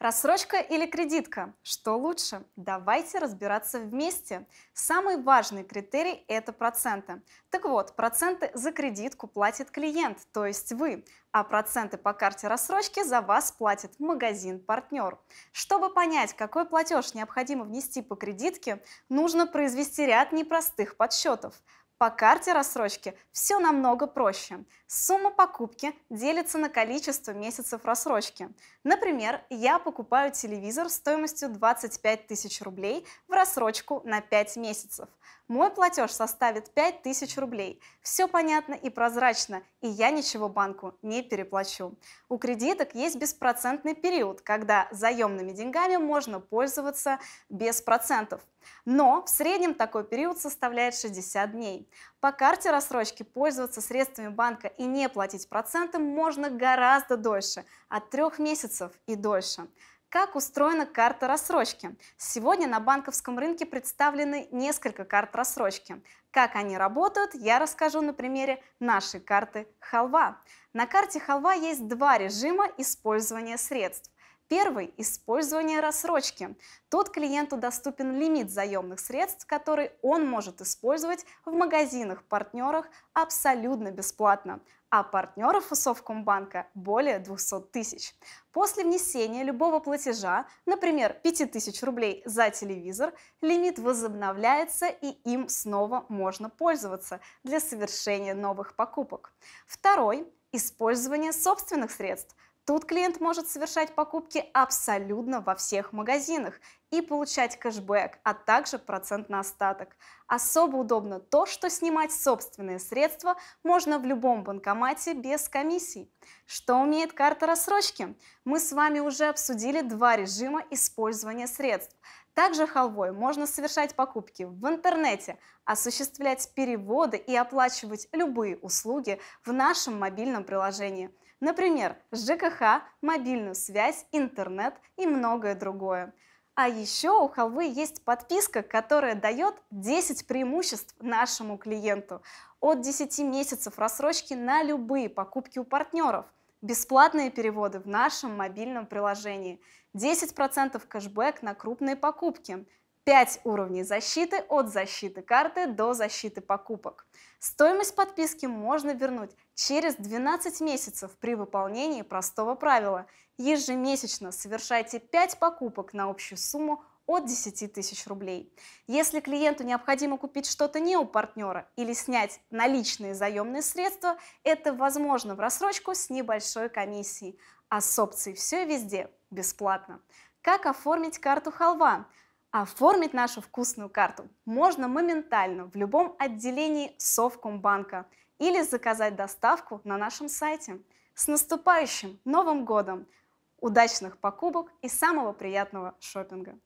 Рассрочка или кредитка? Что лучше? Давайте разбираться вместе. Самый важный критерий – это проценты. Так вот, проценты за кредитку платит клиент, то есть вы, а проценты по карте рассрочки за вас платит магазин-партнер. Чтобы понять, какой платеж необходимо внести по кредитке, нужно произвести ряд непростых подсчетов. По карте рассрочки все намного проще. Сумма покупки делится на количество месяцев рассрочки. Например, я покупаю телевизор стоимостью 25 тысяч рублей в рассрочку на 5 месяцев. Мой платеж составит 5 тысяч рублей. Все понятно и прозрачно, и я ничего банку не переплачу. У кредиток есть беспроцентный период, когда заемными деньгами можно пользоваться без процентов. Но в среднем такой период составляет 60 дней. По карте рассрочки пользоваться средствами банка и не платить проценты можно гораздо дольше, от трех месяцев и дольше. Как устроена карта рассрочки? Сегодня на банковском рынке представлены несколько карт рассрочки. Как они работают, я расскажу на примере нашей карты «Халва». На карте «Халва» есть два режима использования средств. Первый – использование рассрочки. Тут клиенту доступен лимит заемных средств, который он может использовать в магазинах, партнерах абсолютно бесплатно а партнеров у Совкомбанка более 200 тысяч. После внесения любого платежа, например, 5000 рублей за телевизор, лимит возобновляется и им снова можно пользоваться для совершения новых покупок. Второй – использование собственных средств – Тут клиент может совершать покупки абсолютно во всех магазинах и получать кэшбэк, а также процент на остаток. Особо удобно то, что снимать собственные средства можно в любом банкомате без комиссий. Что умеет карта рассрочки? Мы с вами уже обсудили два режима использования средств. Также халвой можно совершать покупки в интернете, осуществлять переводы и оплачивать любые услуги в нашем мобильном приложении. Например, ЖКХ, мобильную связь, интернет и многое другое. А еще у халвы есть подписка, которая дает 10 преимуществ нашему клиенту. От 10 месяцев рассрочки на любые покупки у партнеров – Бесплатные переводы в нашем мобильном приложении. 10% кэшбэк на крупные покупки. 5 уровней защиты от защиты карты до защиты покупок. Стоимость подписки можно вернуть через 12 месяцев при выполнении простого правила. Ежемесячно совершайте 5 покупок на общую сумму от 10 тысяч рублей. Если клиенту необходимо купить что-то не у партнера или снять наличные заемные средства, это возможно в рассрочку с небольшой комиссией, а с опцией все везде бесплатно. Как оформить карту халва? Оформить нашу вкусную карту можно моментально в любом отделении Совкомбанка или заказать доставку на нашем сайте. С наступающим Новым годом! Удачных покупок и самого приятного шопинга!